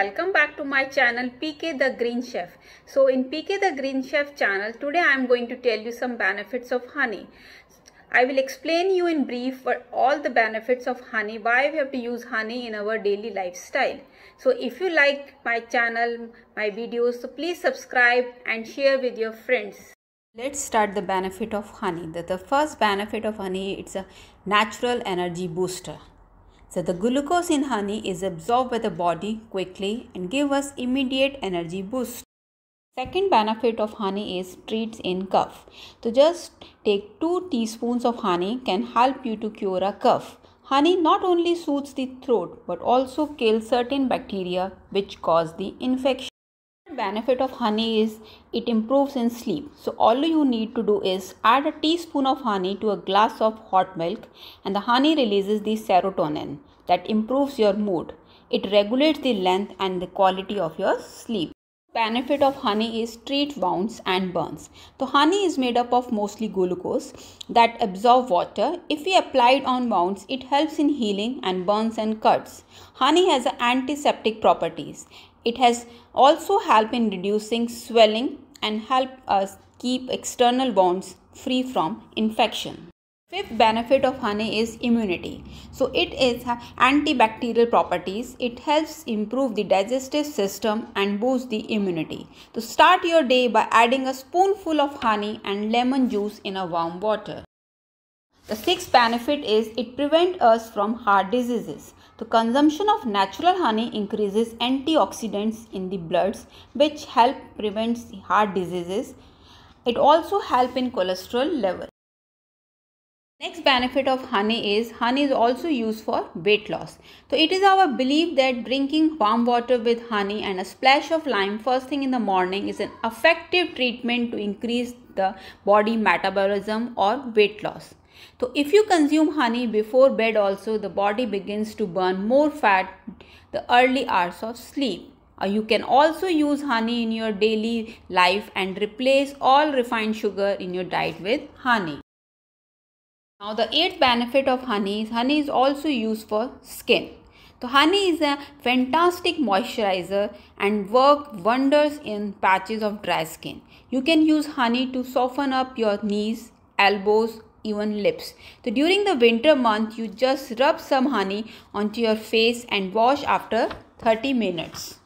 welcome back to my channel PK the Green Chef. So in PK the Green Chef channel today I am going to tell you some benefits of honey. I will explain you in brief for all the benefits of honey why we have to use honey in our daily lifestyle. So if you like my channel my videos so please subscribe and share with your friends. Let's start the benefit of honey. The, the first benefit of honey it's a natural energy booster. So the glucose in honey is absorbed by the body quickly and give us immediate energy boost. Second benefit of honey is treats in cough. So just take 2 teaspoons of honey can help you to cure a cough. Honey not only soothes the throat but also kills certain bacteria which cause the infection benefit of honey is it improves in sleep. So all you need to do is add a teaspoon of honey to a glass of hot milk and the honey releases the serotonin that improves your mood. It regulates the length and the quality of your sleep. Benefit of honey is treat wounds and burns. So honey is made up of mostly glucose that absorb water. If we apply it on wounds, it helps in healing and burns and cuts. Honey has antiseptic properties. It has also helped in reducing swelling and help us keep external wounds free from infection. Fifth benefit of honey is immunity. So it is antibacterial properties. It helps improve the digestive system and boost the immunity. To start your day by adding a spoonful of honey and lemon juice in a warm water. The sixth benefit is it prevents us from heart diseases. The consumption of natural honey increases antioxidants in the bloods which help prevent heart diseases. It also help in cholesterol level. Next benefit of honey is honey is also used for weight loss. So it is our belief that drinking warm water with honey and a splash of lime first thing in the morning is an effective treatment to increase the body metabolism or weight loss. So if you consume honey before bed also the body begins to burn more fat the early hours of sleep. Uh, you can also use honey in your daily life and replace all refined sugar in your diet with honey. Now the eighth benefit of honey is honey is also used for skin. So honey is a fantastic moisturizer and work wonders in patches of dry skin. You can use honey to soften up your knees, elbows, even lips. So during the winter month, you just rub some honey onto your face and wash after 30 minutes.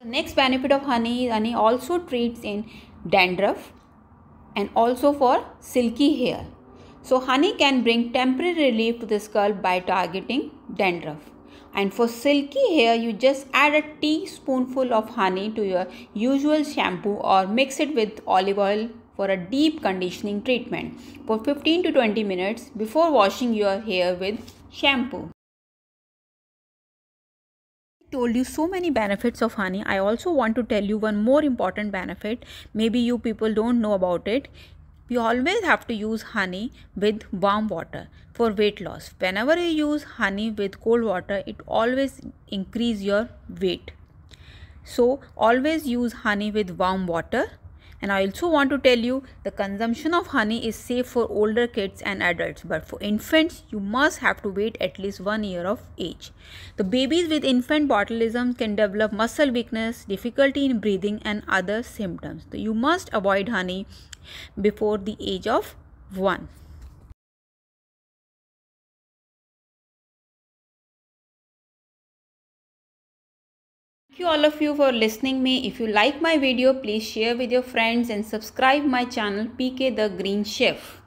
The next benefit of honey is honey also treats in dandruff and also for silky hair. So honey can bring temporary relief to the scalp by targeting dandruff. And for silky hair, you just add a teaspoonful of honey to your usual shampoo or mix it with olive oil for a deep conditioning treatment for 15 to 20 minutes before washing your hair with shampoo. told you so many benefits of honey i also want to tell you one more important benefit maybe you people don't know about it you always have to use honey with warm water for weight loss whenever you use honey with cold water it always increase your weight so always use honey with warm water and I also want to tell you the consumption of honey is safe for older kids and adults but for infants you must have to wait at least 1 year of age. The babies with infant botulism can develop muscle weakness, difficulty in breathing and other symptoms. So you must avoid honey before the age of 1. you all of you for listening me if you like my video please share with your friends and subscribe my channel pk the green chef